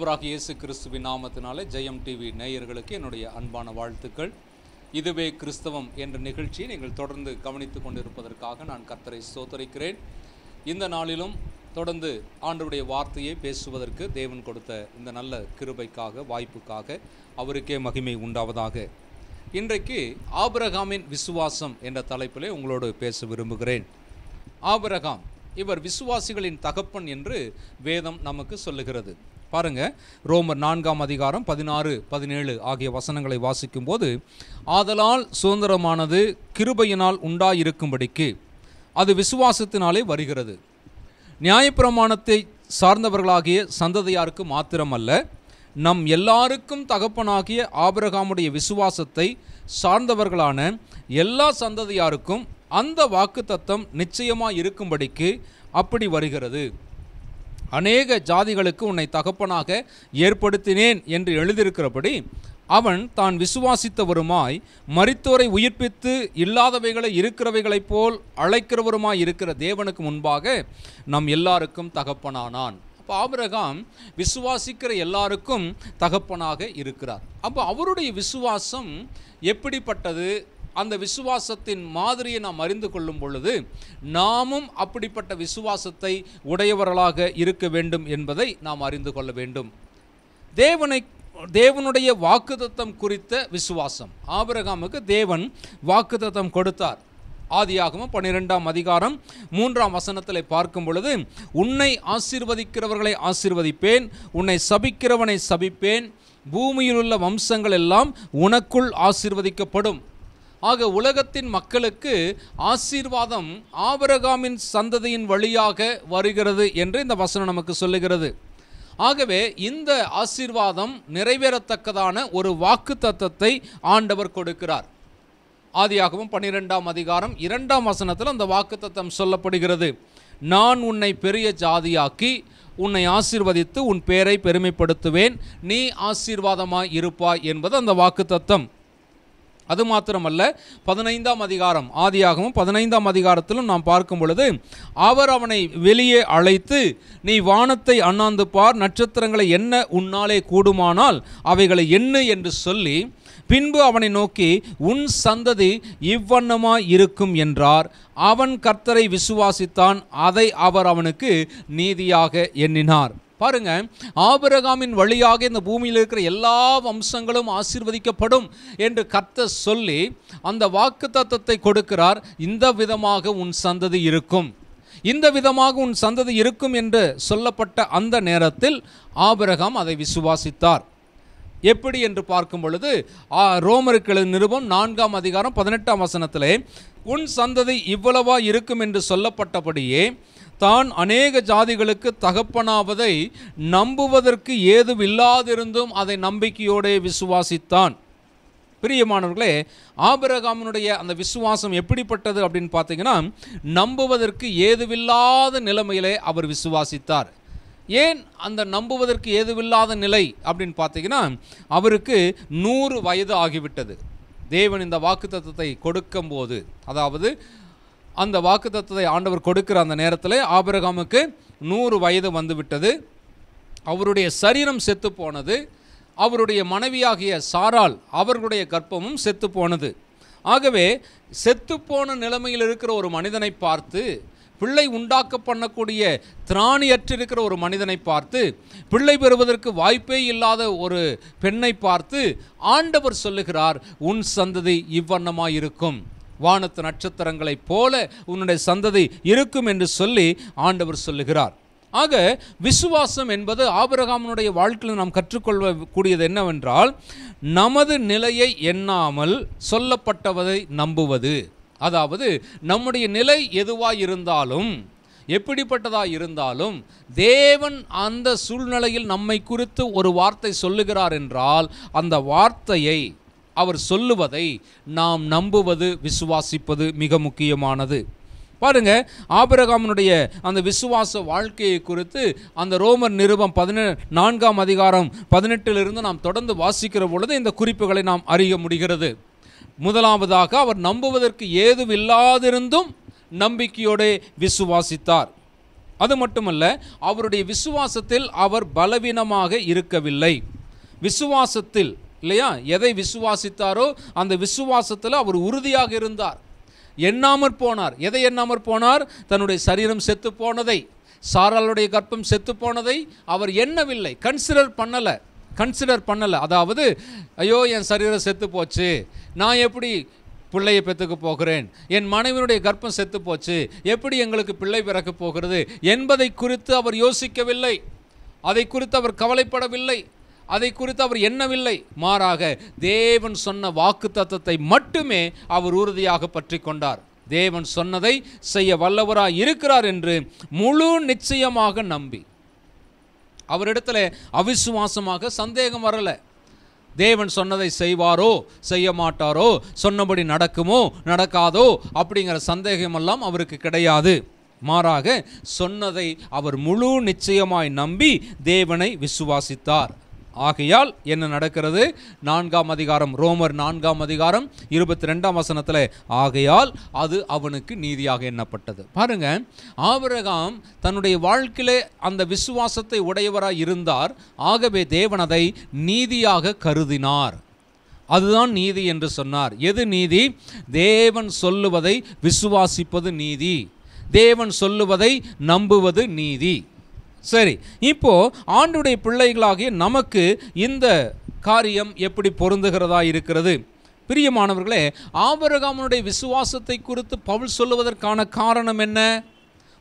ஆண்டவராக இயேசு கிறிஸ்துவின் நாமத்தினாலே ஜெயம் டிவி நேயர்களுக்கு என்னுடைய அன்பான வாழ்த்துக்கள் இதுவே கிறிஸ்தவம் என்ற நிகழ்ச்சியை நீங்கள் தொடர்ந்து கவனித்து கொண்டிருப்பதற்காக நான் கர்த்தரை சோதரிக்கிறேன் இந்த நாளிலும் தொடர்ந்து ஆண்டவருடைய வார்த்தையை பேசுவதற்கு தேவன் கொடுத்த இந்த நல்ல கிருபைக்காக வாய்ப்புக்காக அவருக்கே மகிமை உண்டாவதாக இன்றைக்கு ஆபரகாமின் விசுவாசம் என்ற தலைப்பிலே உங்களோடு பேச விரும்புகிறேன் ஆபரகாம் இவர் விசுவாசிகளின் தகப்பன் என்று வேதம் நமக்கு சொல்லுகிறது பாருங்கள் ரோமர் நான்காம் அதிகாரம் பதினாறு பதினேழு ஆகிய வசனங்களை வாசிக்கும்போது ஆதலால் சுதந்திரமானது கிருபையினால் உண்டாயிருக்கும்படிக்கு அது விசுவாசத்தினாலே வருகிறது நியாயப்பிரமாணத்தை சார்ந்தவர்களாகிய சந்ததியாருக்கு மாத்திரமல்ல நம் எல்லாருக்கும் தகப்பனாகிய ஆபரகாமுடைய விசுவாசத்தை சார்ந்தவர்களான எல்லா சந்ததியாருக்கும் அந்த வாக்கு தத்தம் நிச்சயமாக இருக்கும்படிக்கு அப்படி வருகிறது அநேக ஜாதிகளுக்கு உன்னை தகப்பனாக ஏற்படுத்தினேன் என்று எழுதியிருக்கிறபடி அவன் தான் விசுவாசித்தவருமாய் மறித்தோரை உயிர்ப்பித்து இல்லாதவைகளை இருக்கிறவைகளைப் போல் அழைக்கிறவருமாய் இருக்கிற தேவனுக்கு முன்பாக நம் எல்லாருக்கும் தகப்பனானான் அப்போ ஆபிரகாம் விசுவாசிக்கிற எல்லாருக்கும் தகப்பனாக இருக்கிறார் அப்போ அவருடைய விசுவாசம் எப்படிப்பட்டது அந்த விசுவாசத்தின் மாதிரியை நாம் அறிந்து கொள்ளும் பொழுது நாமும் அப்படிப்பட்ட விசுவாசத்தை உடையவர்களாக இருக்க வேண்டும் என்பதை நாம் அறிந்து கொள்ள வேண்டும் தேவனை தேவனுடைய வாக்குதத்தம் குறித்த விசுவாசம் ஆபிரகாமுக்கு தேவன் வாக்குதத்தம் கொடுத்தார் ஆதியாகமும் பன்னிரெண்டாம் அதிகாரம் மூன்றாம் வசனத்தில் பார்க்கும் பொழுது உன்னை ஆசீர்வதிக்கிறவர்களை ஆசீர்வதிப்பேன் உன்னை சபிக்கிறவனை சபிப்பேன் பூமியில் உள்ள வம்சங்கள் எல்லாம் உனக்குள் ஆசீர்வதிக்கப்படும் ஆக உலகத்தின் மக்களுக்கு ஆசீர்வாதம் ஆபரகாமின் சந்ததியின் வழியாக வருகிறது என்று இந்த வசனம் நமக்கு சொல்லுகிறது ஆகவே இந்த ஆசீர்வாதம் நிறைவேறத்தக்கதான ஒரு வாக்கு தத்துவத்தை ஆண்டவர் கொடுக்கிறார் ஆதியாகவும் பன்னிரெண்டாம் அதிகாரம் இரண்டாம் வசனத்தில் அந்த வாக்கு தத்துவம் சொல்லப்படுகிறது நான் உன்னை பெரிய ஜாதியாக்கி உன்னை ஆசீர்வதித்து உன் பேரை பெருமைப்படுத்துவேன் நீ ஆசீர்வாதமாய் இருப்பாய் என்பது அந்த வாக்கு தத்துவம் அது மாத்திரமல்ல பதினைந்தாம் அதிகாரம் ஆதியாகவும் பதினைந்தாம் அதிகாரத்திலும் நாம் பார்க்கும் பொழுது அவர் அவனை வெளியே அழைத்து நீ வானத்தை அண்ணாந்து பார் நட்சத்திரங்களை என்ன உன்னாலே கூடுமானால் அவைகளை என்ன என்று சொல்லி பின்பு அவனை நோக்கி உன் சந்ததி இவ்வண்ணமாய் இருக்கும் என்றார் அவன் கர்த்தரை விசுவாசித்தான் அதை அவர் அவனுக்கு நீதியாக எண்ணினார் பாருங்க ஆபரகாமின் வழியாக இந்த பூமியில் இருக்கிற எல்லா வம்சங்களும் ஆசீர்வதிக்கப்படும் என்று கர்த்த சொல்லி அந்த வாக்கு தத்துவத்தை கொடுக்கிறார் இந்த விதமாக உன் சந்ததி இருக்கும் இந்த விதமாக உன் சந்ததி இருக்கும் என்று சொல்லப்பட்ட அந்த நேரத்தில் ஆபரகாம் அதை விசுவாசித்தார் எப்படி என்று பார்க்கும் பொழுது ரோமருக்கு நிருபம் நான்காம் அதிகாரம் பதினெட்டாம் வசனத்திலே உன் சந்ததி இவ்வளவா இருக்கும் என்று சொல்லப்பட்டபடியே தான் அநேக ஜாதிகளுக்கு தகப்பனாவதை நம்புவதற்கு ஏதும் இல்லாதிருந்தும் அதை நம்பிக்கையோடே விசுவாசித்தான் பிரியமானவர்களே ஆபிரகாமனுடைய அந்த விசுவாசம் எப்படிப்பட்டது அப்படின்னு பார்த்தீங்கன்னா நம்புவதற்கு ஏதுவில்லாத நிலைமையிலே அவர் விசுவாசித்தார் ஏன் அந்த நம்புவதற்கு ஏதுவில்லாத நிலை அப்படின்னு பார்த்தீங்கன்னா அவருக்கு நூறு வயது ஆகிவிட்டது தேவன் இந்த வாக்கு கொடுக்கும்போது அதாவது அந்த வாக்குத்தத்தை ஆண்டவர் கொடுக்கிற அந்த நேரத்தில் ஆபிரகாமுக்கு நூறு வயது வந்துவிட்டது அவருடைய சரீரம் செத்து போனது அவருடைய மனைவியாகிய சாரால் அவர்களுடைய கற்பமும் செத்து போனது ஆகவே செத்துப்போன நிலைமையில் இருக்கிற ஒரு மனிதனை பார்த்து பிள்ளை உண்டாக்க பண்ணக்கூடிய திராணியற்றிருக்கிற ஒரு மனிதனை பார்த்து பிள்ளை பெறுவதற்கு வாய்ப்பே இல்லாத ஒரு பெண்ணை பார்த்து ஆண்டவர் சொல்லுகிறார் உன் சந்ததி இவ்வண்ணமாயிருக்கும் வானத்து நட்சத்திரங்களைப் போல உன்னுடைய சந்ததி இருக்கும் என்று சொல்லி ஆண்டவர் சொல்லுகிறார் ஆக விசுவாசம் என்பது ஆபிரகாமனுடைய வாழ்க்கையில் நாம் கற்றுக்கொள்ளக்கூடியது என்னவென்றால் நமது நிலையை எண்ணாமல் சொல்லப்பட்டவதை நம்புவது அதாவது நம்முடைய நிலை எதுவாக இருந்தாலும் எப்படிப்பட்டதாக இருந்தாலும் தேவன் அந்த சூழ்நிலையில் நம்மை குறித்து ஒரு வார்த்தை சொல்லுகிறார் என்றால் அந்த வார்த்தையை அவர் சொல்லுவதை நாம் நம்புவது விசுவாசிப்பது மிக முக்கியமானது பாருங்க ஆபிரகாமனுடைய அந்த விசுவாச வாழ்க்கையை குறித்து அந்த ரோமர் நிருபம் பதினே நான்காம் அதிகாரம் பதினெட்டிலிருந்து நாம் தொடர்ந்து வாசிக்கிற பொழுது இந்த குறிப்புகளை நாம் அறிய முடிகிறது முதலாவதாக அவர் நம்புவதற்கு ஏதும் இல்லாதிருந்தும் நம்பிக்கையோடு விசுவாசித்தார் அது மட்டுமல்ல அவருடைய விசுவாசத்தில் அவர் பலவீனமாக இருக்கவில்லை விசுவாசத்தில் இல்லையா எதை விசுவாசித்தாரோ அந்த விசுவாசத்தில் அவர் உறுதியாக இருந்தார் எண்ணாமற் போனார் எதை எண்ணாமற் போனார் தன்னுடைய சரீரம் செத்து போனதை சாராளுடைய கற்பம் செத்து போனதை அவர் எண்ணவில்லை கன்சிடர் பண்ணலை கன்சிடர் பண்ணலை அதாவது ஐயோ என் சரீரம் செத்து போச்சு நான் எப்படி பிள்ளையை பெற்றுக்க போகிறேன் என் மனைவியுடைய கர்ப்பம் செத்து போச்சு எப்படி எங்களுக்கு பிள்ளை பிறக்க போகிறது என்பதை குறித்து அவர் யோசிக்கவில்லை அதை குறித்து அவர் கவலைப்படவில்லை அதை குறித்து அவர் எண்ணவில்லை மாறாக தேவன் சொன்ன வாக்கு தத்தத்தை மட்டுமே அவர் உறுதியாக பற்றி கொண்டார் தேவன் சொன்னதை செய்ய வல்லவராக இருக்கிறார் என்று முழு நிச்சயமாக நம்பி அவரிடத்துல அவிசுவாசமாக சந்தேகம் வரலை தேவன் சொன்னதை செய்வாரோ செய்ய மாட்டாரோ சொன்னபடி நடக்குமோ நடக்காதோ அப்படிங்கிற சந்தேகமெல்லாம் அவருக்கு கிடையாது மாறாக சொன்னதை அவர் முழு நிச்சயமாய் நம்பி தேவனை விசுவாசித்தார் ஆகையால் என்ன நடக்கிறது நான்காம் அதிகாரம் ரோமர் நான்காம் அதிகாரம் இருபத்தி ரெண்டாம் வசனத்தில் ஆகையால் அது அவனுக்கு நீதியாக எண்ணப்பட்டது பாருங்க ஆபரகாம் தன்னுடைய வாழ்க்கையிலே அந்த விசுவாசத்தை உடையவராக இருந்தார் ஆகவே தேவன் அதை நீதியாக கருதினார் அதுதான் நீதி என்று சொன்னார் எது நீதி தேவன் சொல்லுவதை விசுவாசிப்பது நீதி தேவன் சொல்லுவதை நம்புவது நீதி சரி இப்போ ஆண்டுடைய பிள்ளைகளாகிய நமக்கு இந்த காரியம் எப்படி பொருந்துகிறதா இருக்கிறது பிரியமானவர்களே ஆபரகாமனுடைய விசுவாசத்தை குறித்து பவுல் சொல்லுவதற்கான காரணம் என்ன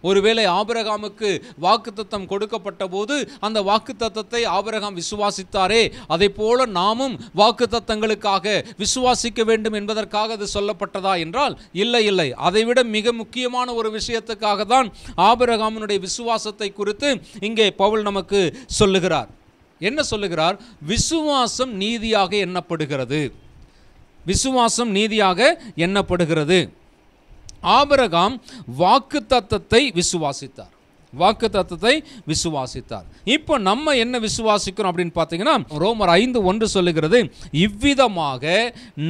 ஒருவேளை ஆபரகாமுக்கு வாக்குத்தத்தம் கொடுக்கப்பட்ட போது அந்த வாக்குத்தத்தத்தை ஆபரகாம் விசுவாசித்தாரே அதை போல நாமும் வாக்குத்தத்தங்களுக்காக விசுவாசிக்க வேண்டும் என்பதற்காக அது சொல்லப்பட்டதா என்றால் இல்லை இல்லை அதைவிட மிக முக்கியமான ஒரு விஷயத்துக்காக தான் ஆபரகாமனுடைய விசுவாசத்தை குறித்து இங்கே பவுல் நமக்கு சொல்லுகிறார் என்ன சொல்லுகிறார் விசுவாசம் நீதியாக எண்ணப்படுகிறது விசுவாசம் நீதியாக எண்ணப்படுகிறது ஆபரகாம் வாக்கு தத்தத்தை விசுவாசித்தார் வாக்கு தத்துவத்தை விசுவாசித்தார் இப்போ நம்ம என்ன விசுவாசிக்கிறோம் அப்படின்னு பார்த்தீங்கன்னா ரோமர் ஐந்து ஒன்று சொல்லுகிறது இவ்விதமாக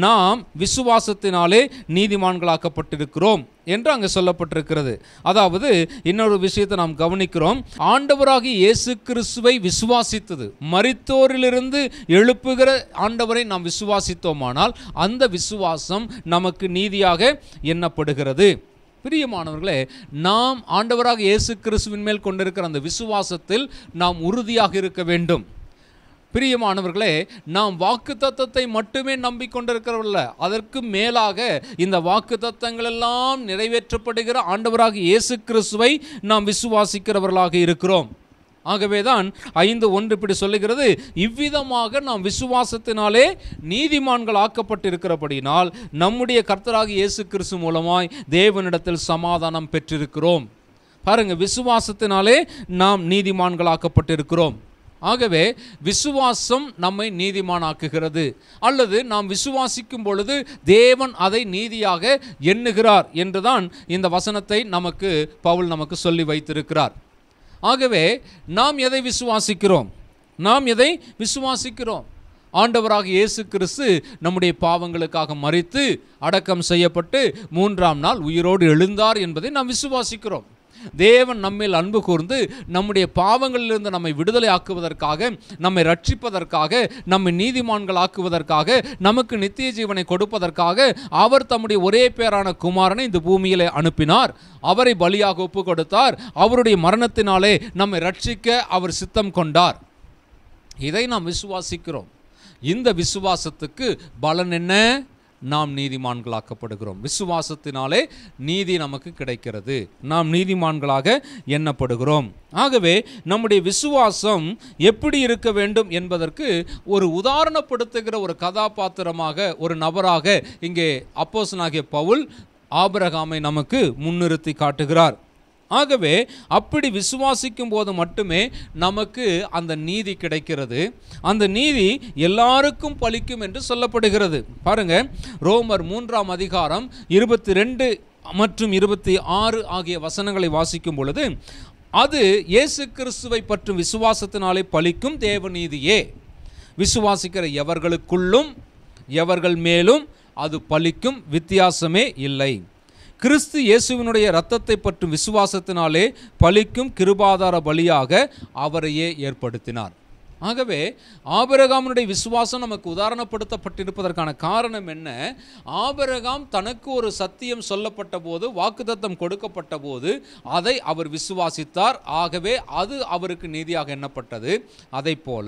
நாம் விசுவாசத்தினாலே நீதிமான்களாக்கப்பட்டிருக்கிறோம் என்று அங்கே சொல்லப்பட்டிருக்கிறது அதாவது இன்னொரு விஷயத்தை நாம் கவனிக்கிறோம் ஆண்டவராகி இயேசு கிறிஸ்துவை விசுவாசித்தது மரித்தோரிலிருந்து எழுப்புகிற ஆண்டவரை நாம் விசுவாசித்தோமானால் அந்த விசுவாசம் நமக்கு நீதியாக எண்ணப்படுகிறது பிரியமானவர்களே நாம் ஆண்டவராக இயேசு கிறிஸ்துவின் மேல் கொண்டிருக்கிற அந்த விசுவாசத்தில் நாம் உறுதியாக இருக்க வேண்டும் பிரியமானவர்களே நாம் வாக்கு தத்தத்தை மட்டுமே நம்பிக்கொண்டிருக்கிறவர்கள் அதற்கு மேலாக இந்த வாக்கு தத்தங்களெல்லாம் எல்லாம் நிறைவேற்றப்படுகிற ஆண்டவராக இயேசு கிறிஸ்துவை நாம் விசுவாசிக்கிறவர்களாக இருக்கிறோம் ஆகவே தான் ஐந்து ஒன்று இப்படி சொல்லுகிறது இவ்விதமாக நாம் விசுவாசத்தினாலே நீதிமான்கள் ஆக்கப்பட்டிருக்கிறபடினால் நம்முடைய கர்த்தராக இயேசு கிறிஸ்து மூலமாய் தேவனிடத்தில் சமாதானம் பெற்றிருக்கிறோம் பாருங்க விசுவாசத்தினாலே நாம் நீதிமான்களாக்கப்பட்டிருக்கிறோம் ஆகவே விசுவாசம் நம்மை நீதிமானாக்குகிறது அல்லது நாம் விசுவாசிக்கும் பொழுது தேவன் அதை நீதியாக எண்ணுகிறார் என்றுதான் இந்த வசனத்தை நமக்கு பவுல் நமக்கு சொல்லி வைத்திருக்கிறார் ஆகவே நாம் எதை விசுவாசிக்கிறோம் நாம் எதை விசுவாசிக்கிறோம் ஆண்டவராக இயேசு கிறிஸ்து நம்முடைய பாவங்களுக்காக மறித்து அடக்கம் செய்யப்பட்டு மூன்றாம் நாள் உயிரோடு எழுந்தார் என்பதை நாம் விசுவாசிக்கிறோம் தேவன் நம்மில் அன்பு கூர்ந்து நம்முடைய பாவங்களிலிருந்து நம்மை விடுதலை ஆக்குவதற்காக நம்மை ரட்சிப்பதற்காக நம்மை நீதிமான்கள் ஆக்குவதற்காக நமக்கு நித்திய ஜீவனை கொடுப்பதற்காக அவர் தம்முடைய ஒரே பேரான குமாரனை இந்த பூமியிலே அனுப்பினார் அவரை பலியாக ஒப்பு கொடுத்தார் அவருடைய மரணத்தினாலே நம்மை ரட்சிக்க அவர் சித்தம் கொண்டார் இதை நாம் விசுவாசிக்கிறோம் இந்த விசுவாசத்துக்கு பலன் என்ன நாம் நீதிமான்களாக்கப்படுகிறோம் விசுவாசத்தினாலே நீதி நமக்கு கிடைக்கிறது நாம் நீதிமான்களாக எண்ணப்படுகிறோம் ஆகவே நம்முடைய விசுவாசம் எப்படி இருக்க வேண்டும் என்பதற்கு ஒரு உதாரணப்படுத்துகிற ஒரு கதாபாத்திரமாக ஒரு நபராக இங்கே அப்போசனாகிய பவுல் ஆபரகாமை நமக்கு முன்னிறுத்தி காட்டுகிறார் ஆகவே அப்படி விசுவாசிக்கும் போது மட்டுமே நமக்கு அந்த நீதி கிடைக்கிறது அந்த நீதி எல்லாருக்கும் பலிக்கும் என்று சொல்லப்படுகிறது பாருங்க ரோமர் மூன்றாம் அதிகாரம் இருபத்தி ரெண்டு மற்றும் இருபத்தி ஆறு ஆகிய வசனங்களை வாசிக்கும் பொழுது அது இயேசு கிறிஸ்துவை பற்றும் விசுவாசத்தினாலே பலிக்கும் தேவநீதியே விசுவாசிக்கிற எவர்களுக்குள்ளும் எவர்கள் மேலும் அது பலிக்கும் வித்தியாசமே இல்லை கிறிஸ்து இயேசுவினுடைய இரத்தத்தை பற்றும் விசுவாசத்தினாலே பலிக்கும் கிருபாதார பலியாக அவரையே ஏற்படுத்தினார் ஆகவே ஆபரகாமனுடைய விசுவாசம் நமக்கு உதாரணப்படுத்தப்பட்டிருப்பதற்கான காரணம் என்ன ஆபரகாம் தனக்கு ஒரு சத்தியம் சொல்லப்பட்ட போது வாக்குத்தத்தம் கொடுக்கப்பட்ட போது அதை அவர் விசுவாசித்தார் ஆகவே அது அவருக்கு நீதியாக எண்ணப்பட்டது அதை போல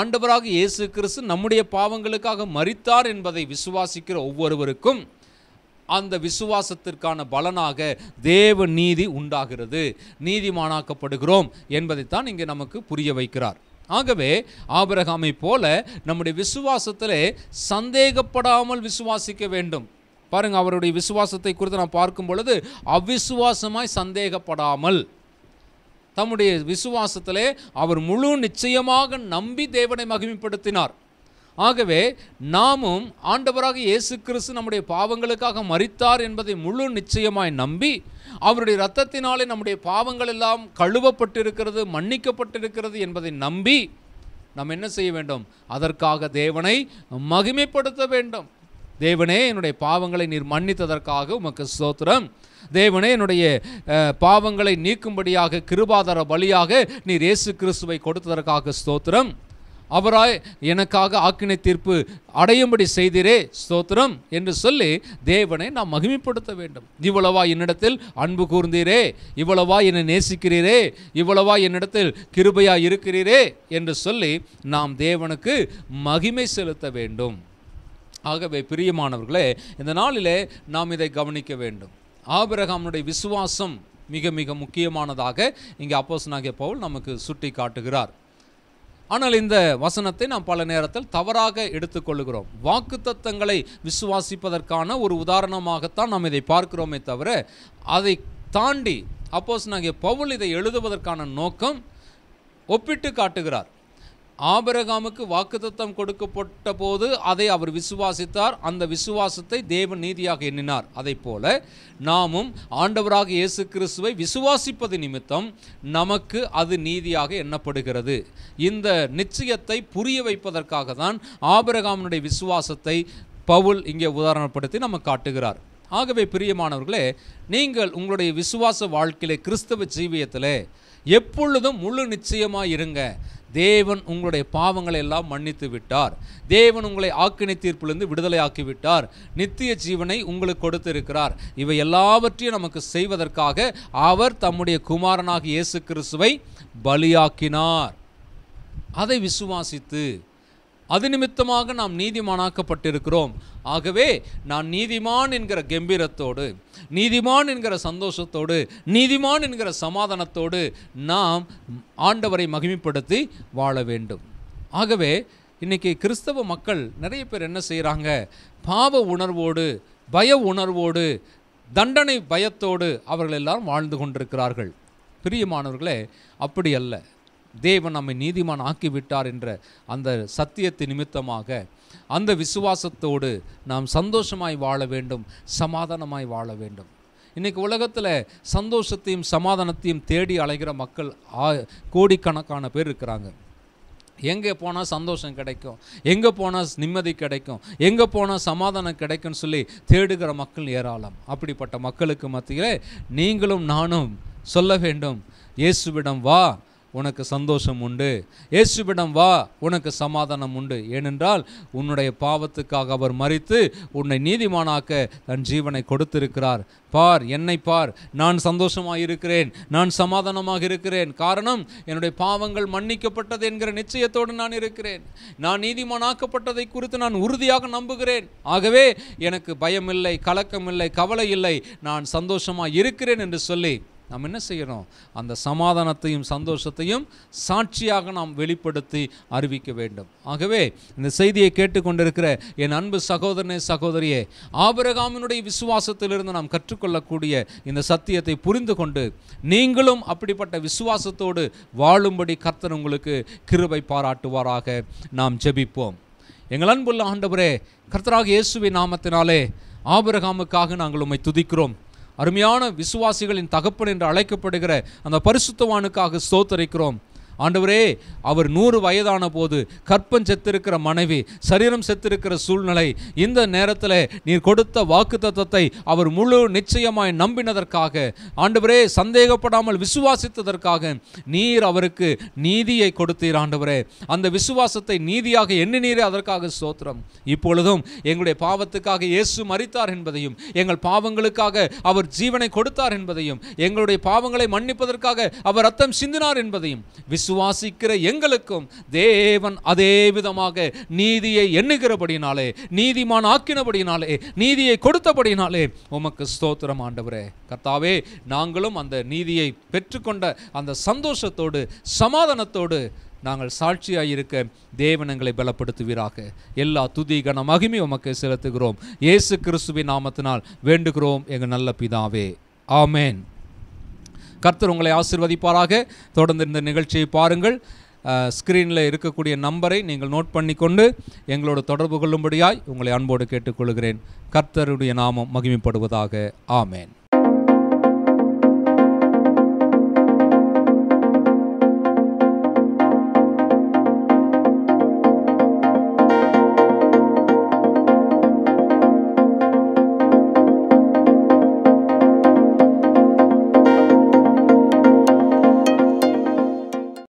ஆண்டவராக இயேசு கிறிஸ்து நம்முடைய பாவங்களுக்காக மறித்தார் என்பதை விசுவாசிக்கிற ஒவ்வொருவருக்கும் அந்த விசுவாசத்திற்கான பலனாக தேவ நீதி உண்டாகிறது நீதிமானாக்கப்படுகிறோம் என்பதைத்தான் இங்கே நமக்கு புரிய வைக்கிறார் ஆகவே ஆபரகாமை போல நம்முடைய விசுவாசத்திலே சந்தேகப்படாமல் விசுவாசிக்க வேண்டும் பாருங்கள் அவருடைய விசுவாசத்தை குறித்து நான் பார்க்கும் பொழுது அவ்விசுவாசமாய் சந்தேகப்படாமல் தம்முடைய விசுவாசத்திலே அவர் முழு நிச்சயமாக நம்பி தேவனை மகிமைப்படுத்தினார் ஆகவே நாமும் ஆண்டவராக இயேசு கிறிஸ்து நம்முடைய பாவங்களுக்காக மறித்தார் என்பதை முழு நிச்சயமாய் நம்பி அவருடைய இரத்தத்தினாலே நம்முடைய பாவங்கள் எல்லாம் கழுவப்பட்டிருக்கிறது மன்னிக்கப்பட்டிருக்கிறது என்பதை நம்பி நாம் என்ன செய்ய வேண்டும் அதற்காக தேவனை மகிமைப்படுத்த வேண்டும் தேவனே என்னுடைய பாவங்களை நீர் மன்னித்ததற்காக உமக்கு ஸ்தோத்திரம் தேவனே என்னுடைய பாவங்களை நீக்கும்படியாக கிருபாதார பலியாக நீர் இயேசு கிறிஸ்துவை கொடுத்ததற்காக ஸ்தோத்திரம் அவராய் எனக்காக ஆக்கினை தீர்ப்பு அடையும்படி செய்திரே ஸ்தோத்திரம் என்று சொல்லி தேவனை நாம் மகிமைப்படுத்த வேண்டும் இவ்வளவா என்னிடத்தில் அன்பு கூர்ந்தீரே இவ்வளவா என்னை நேசிக்கிறீரே இவ்வளவா என்னிடத்தில் கிருபையா இருக்கிறீரே என்று சொல்லி நாம் தேவனுக்கு மகிமை செலுத்த வேண்டும் ஆகவே பிரியமானவர்களே இந்த நாளிலே நாம் இதை கவனிக்க வேண்டும் ஆபிரகாமனுடைய விசுவாசம் மிக மிக முக்கியமானதாக இங்கே அப்போஸ் நாகிய பவுல் நமக்கு சுட்டி காட்டுகிறார் ஆனால் இந்த வசனத்தை நாம் பல நேரத்தில் தவறாக எடுத்துக்கொள்கிறோம் வாக்கு தத்தங்களை விசுவாசிப்பதற்கான ஒரு உதாரணமாகத்தான் நாம் இதை பார்க்கிறோமே தவிர அதை தாண்டி அப்போஸ் நாங்கள் பவுல் இதை எழுதுவதற்கான நோக்கம் ஒப்பிட்டு காட்டுகிறார் ஆபரகாமுக்கு வாக்குத்தத்தம் கொடுக்கப்பட்ட போது அதை அவர் விசுவாசித்தார் அந்த விசுவாசத்தை தேவன் நீதியாக எண்ணினார் அதை போல நாமும் ஆண்டவராக இயேசு கிறிஸ்துவை விசுவாசிப்பது நிமித்தம் நமக்கு அது நீதியாக எண்ணப்படுகிறது இந்த நிச்சயத்தை புரிய வைப்பதற்காக தான் ஆபரகாமனுடைய விசுவாசத்தை பவுல் இங்கே உதாரணப்படுத்தி நம்ம காட்டுகிறார் ஆகவே பிரியமானவர்களே நீங்கள் உங்களுடைய விசுவாச வாழ்க்கையிலே கிறிஸ்தவ ஜீவியத்தில் எப்பொழுதும் முழு நிச்சயமாக இருங்க தேவன் உங்களுடைய பாவங்களை எல்லாம் மன்னித்து விட்டார் தேவன் உங்களை ஆக்கினை தீர்ப்பிலிருந்து விடுதலை ஆக்கிவிட்டார் நித்திய ஜீவனை உங்களுக்கு கொடுத்திருக்கிறார் இவை எல்லாவற்றையும் நமக்கு செய்வதற்காக அவர் தம்முடைய குமாரனாக இயேசு கிறிஸ்துவை பலியாக்கினார் அதை விசுவாசித்து அது நிமித்தமாக நாம் நீதிமானாக்கப்பட்டிருக்கிறோம் ஆகவே நான் நீதிமான் என்கிற கம்பீரத்தோடு நீதிமான் என்கிற சந்தோஷத்தோடு நீதிமான் என்கிற சமாதானத்தோடு நாம் ஆண்டவரை மகிமைப்படுத்தி வாழ வேண்டும் ஆகவே இன்றைக்கி கிறிஸ்தவ மக்கள் நிறைய பேர் என்ன செய்கிறாங்க பாவ உணர்வோடு பய உணர்வோடு தண்டனை பயத்தோடு அவர்கள் எல்லாரும் வாழ்ந்து கொண்டிருக்கிறார்கள் பிரியமானவர்களே அப்படி அல்ல தேவன் நம்மை நீதிமான் ஆக்கிவிட்டார் என்ற அந்த சத்தியத்தை நிமித்தமாக அந்த விசுவாசத்தோடு நாம் சந்தோஷமாய் வாழ வேண்டும் சமாதானமாய் வாழ வேண்டும் இன்றைக்கி உலகத்தில் சந்தோஷத்தையும் சமாதானத்தையும் தேடி அலைகிற மக்கள் ஆ கோடிக்கணக்கான பேர் இருக்கிறாங்க எங்கே போனால் சந்தோஷம் கிடைக்கும் எங்கே போனால் நிம்மதி கிடைக்கும் எங்கே போனால் சமாதானம் கிடைக்கும்னு சொல்லி தேடுகிற மக்கள் ஏராளம் அப்படிப்பட்ட மக்களுக்கு மத்தியில் நீங்களும் நானும் சொல்ல வேண்டும் இயேசுவிடம் வா உனக்கு சந்தோஷம் உண்டு இயேசுவிடம் வா உனக்கு சமாதானம் உண்டு ஏனென்றால் உன்னுடைய பாவத்துக்காக அவர் மறித்து உன்னை நீதிமானாக்க தன் ஜீவனை கொடுத்திருக்கிறார் பார் என்னை பார் நான் சந்தோஷமாக இருக்கிறேன் நான் சமாதானமாக இருக்கிறேன் காரணம் என்னுடைய பாவங்கள் மன்னிக்கப்பட்டது என்கிற நிச்சயத்தோடு நான் இருக்கிறேன் நான் நீதிமானாக்கப்பட்டதை குறித்து நான் உறுதியாக நம்புகிறேன் ஆகவே எனக்கு பயமில்லை கலக்கமில்லை கவலை இல்லை நான் சந்தோஷமாக இருக்கிறேன் என்று சொல்லி நாம் என்ன செய்யணும் அந்த சமாதானத்தையும் சந்தோஷத்தையும் சாட்சியாக நாம் வெளிப்படுத்தி அறிவிக்க வேண்டும் ஆகவே இந்த செய்தியை கேட்டுக்கொண்டிருக்கிற என் அன்பு சகோதரனே சகோதரியே ஆபரகாமினுடைய விசுவாசத்திலிருந்து நாம் கற்றுக்கொள்ளக்கூடிய இந்த சத்தியத்தை புரிந்து கொண்டு நீங்களும் அப்படிப்பட்ட விசுவாசத்தோடு வாழும்படி கர்த்தர் உங்களுக்கு கிருபை பாராட்டுவாராக நாம் ஜெபிப்போம் எங்கள் அன்புள்ள ஆண்டவரே கர்த்தராக இயேசுவின் நாமத்தினாலே ஆபரகாமுக்காக நாங்கள் உண்மை துதிக்கிறோம் அருமையான விசுவாசிகளின் தகப்பன் என்று அழைக்கப்படுகிற அந்த பரிசுத்தவானுக்காக ஸ்தோத்தரிக்கிறோம் ஆண்டவரே அவர் நூறு வயதான போது கற்பம் செத்திருக்கிற மனைவி சரீரம் செத்திருக்கிற சூழ்நிலை இந்த நேரத்தில் நீர் கொடுத்த வாக்கு தத்துவத்தை அவர் முழு நிச்சயமாய் நம்பினதற்காக ஆண்டவரே சந்தேகப்படாமல் விசுவாசித்ததற்காக நீர் அவருக்கு நீதியை கொடுத்தீர் ஆண்டவரே அந்த விசுவாசத்தை நீதியாக எண்ணி நீரே அதற்காக சோத்திரம் இப்பொழுதும் எங்களுடைய பாவத்துக்காக இயேசு மறித்தார் என்பதையும் எங்கள் பாவங்களுக்காக அவர் ஜீவனை கொடுத்தார் என்பதையும் எங்களுடைய பாவங்களை மன்னிப்பதற்காக அவர் ரத்தம் சிந்தினார் என்பதையும் விசுவாசிக்கிற எங்களுக்கும் தேவன் அதே விதமாக நீதியை எண்ணுகிறபடினாலே நீதிமான் ஆக்கினபடினாலே நீதியை கொடுத்தபடினாலே உமக்கு ஸ்தோத்திரம் ஆண்டவரே கர்த்தாவே நாங்களும் அந்த நீதியை பெற்றுக்கொண்ட அந்த சந்தோஷத்தோடு சமாதானத்தோடு நாங்கள் சாட்சியாக இருக்க தேவனங்களை பலப்படுத்துவீராக எல்லா துதி கன மகிமை உமக்கு செலுத்துகிறோம் இயேசு கிறிஸ்துவின் நாமத்தினால் வேண்டுகிறோம் எங்கள் நல்ல பிதாவே ஆமேன் கர்த்தர் உங்களை ஆசிர்வதிப்பாராக தொடர்ந்து இந்த நிகழ்ச்சியை பாருங்கள் ஸ்க்ரீனில் இருக்கக்கூடிய நம்பரை நீங்கள் நோட் பண்ணி கொண்டு எங்களோடு தொடர்பு கொள்ளும்படியாய் உங்களை அன்போடு கேட்டுக்கொள்கிறேன் கர்த்தருடைய நாமம் மகிமைப்படுவதாக ஆமேன்